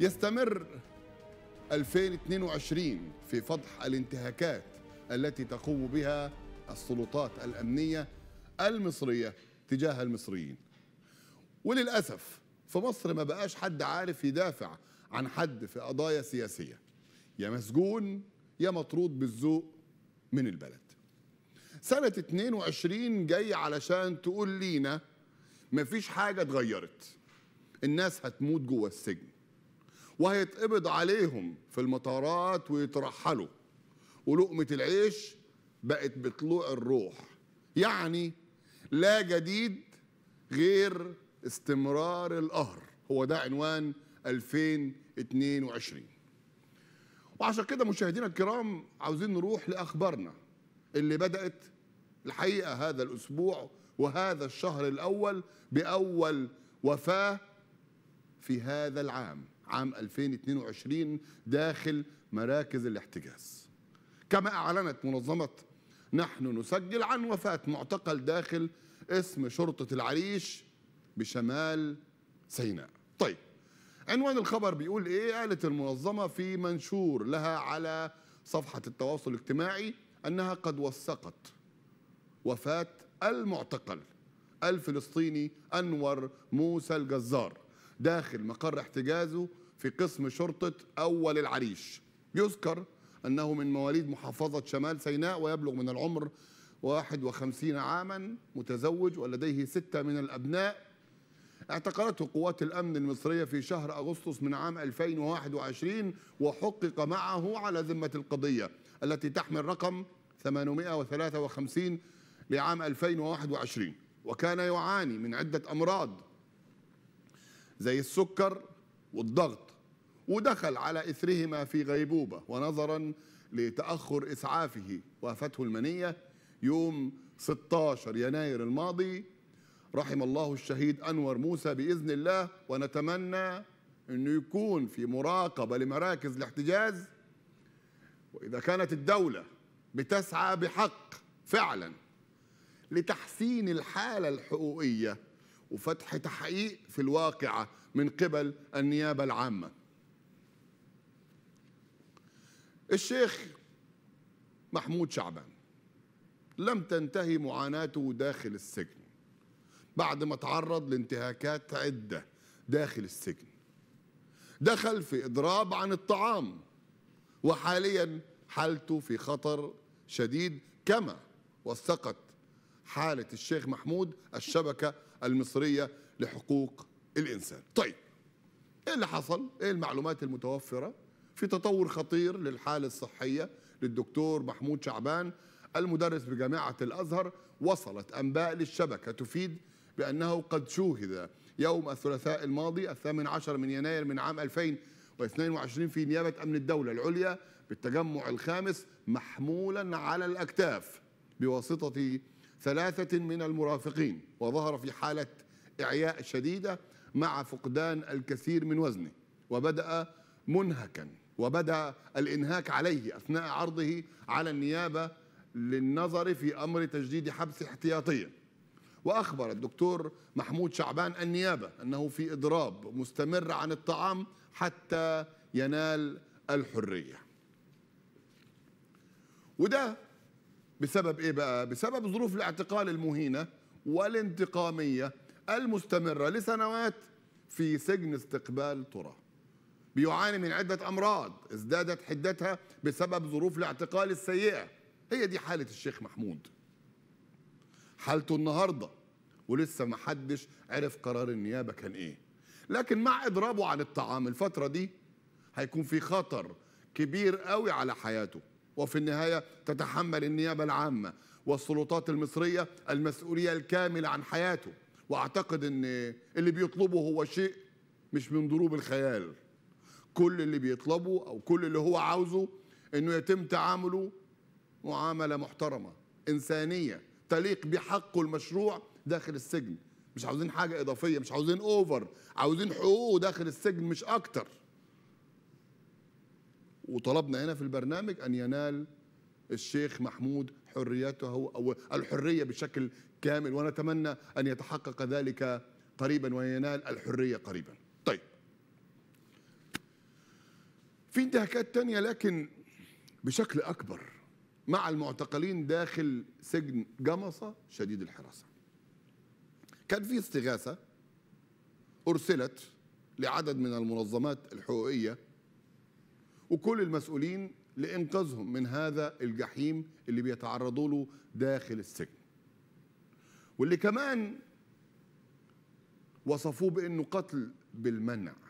يستمر 2022 في فضح الانتهاكات التي تقوم بها السلطات الأمنية المصرية تجاه المصريين وللأسف في مصر ما بقاش حد عارف يدافع عن حد في قضايا سياسية يا مسجون يا مطرود بالذوق من البلد سنة 22 جاي علشان تقول لينا مفيش حاجة اتغيرت الناس هتموت جوه السجن وهيتقبض عليهم في المطارات ويترحلوا ولقمة العيش بقت بطلوع الروح يعني لا جديد غير استمرار القهر هو ده عنوان 2022 وعشان كده مشاهدينا الكرام عاوزين نروح لاخبارنا اللي بدات الحقيقه هذا الاسبوع وهذا الشهر الاول باول وفاه في هذا العام عام 2022 داخل مراكز الاحتجاز كما أعلنت منظمة نحن نسجل عن وفاة معتقل داخل اسم شرطة العريش بشمال سيناء طيب عنوان الخبر بيقول ايه قالت المنظمة في منشور لها على صفحة التواصل الاجتماعي أنها قد وثقت وفاة المعتقل الفلسطيني أنور موسى الجزار داخل مقر احتجازه في قسم شرطة أول العريش يذكر أنه من مواليد محافظة شمال سيناء ويبلغ من العمر 51 عاما متزوج ولديه ستة من الأبناء اعتقلته قوات الأمن المصرية في شهر أغسطس من عام 2021 وحقق معه على ذمة القضية التي تحمل رقم 853 لعام 2021 وكان يعاني من عدة أمراض زي السكر والضغط ودخل على إثرهما في غيبوبة ونظرا لتأخر إسعافه وافته المنية يوم 16 يناير الماضي رحم الله الشهيد أنور موسى بإذن الله ونتمنى أنه يكون في مراقبة لمراكز الاحتجاز وإذا كانت الدولة بتسعى بحق فعلا لتحسين الحالة الحقوقية وفتح تحقيق في الواقعة من قبل النيابة العامة الشيخ محمود شعبان لم تنتهي معاناته داخل السجن بعد ما تعرض لانتهاكات عدة داخل السجن دخل في إضراب عن الطعام وحاليا حالته في خطر شديد كما وثقت حالة الشيخ محمود الشبكة المصرية لحقوق الإنسان طيب إيه اللي حصل؟ إيه المعلومات المتوفرة؟ في تطور خطير للحالة الصحية للدكتور محمود شعبان المدرس بجامعة الأزهر وصلت أنباء للشبكة تفيد بأنه قد شوهد يوم الثلاثاء الماضي الثامن عشر من يناير من عام 2022 في نيابة أمن الدولة العليا بالتجمع الخامس محمولا على الأكتاف بواسطة ثلاثة من المرافقين وظهر في حالة إعياء شديدة مع فقدان الكثير من وزنه وبدأ منهكا وبدأ الإنهاك عليه أثناء عرضه على النيابة للنظر في أمر تجديد حبس احتياطيا وأخبر الدكتور محمود شعبان النيابة أنه في إضراب مستمر عن الطعام حتى ينال الحرية وده بسبب ايه بقى؟ بسبب ظروف الاعتقال المهينه والانتقاميه المستمره لسنوات في سجن استقبال ترى. بيعاني من عده امراض ازدادت حدتها بسبب ظروف الاعتقال السيئه. هي دي حاله الشيخ محمود. حالته النهارده ولسه ما حدش عرف قرار النيابه كان ايه. لكن مع اضرابه عن الطعام الفتره دي هيكون في خطر كبير قوي على حياته. وفي النهاية تتحمل النيابة العامة والسلطات المصرية المسؤولية الكاملة عن حياته وأعتقد أن اللي بيطلبه هو شيء مش من ضروب الخيال كل اللي بيطلبه أو كل اللي هو عاوزه أنه يتم تعامله معاملة محترمة إنسانية تليق بحقه المشروع داخل السجن مش عاوزين حاجة إضافية مش عاوزين أوفر عاوزين حقوقه داخل السجن مش أكتر وطلبنا هنا في البرنامج أن ينال الشيخ محمود حريته أو الحرية بشكل كامل ونتمنى أن يتحقق ذلك قريبا وينال الحرية قريبا طيب في انتهاكات تانية لكن بشكل أكبر مع المعتقلين داخل سجن جمصة شديد الحراسة كان في استغاثة أرسلت لعدد من المنظمات الحقوقية وكل المسؤولين لإنقاذهم من هذا الجحيم اللي بيتعرضوا له داخل السجن واللي كمان وصفوه بأنه قتل بالمنع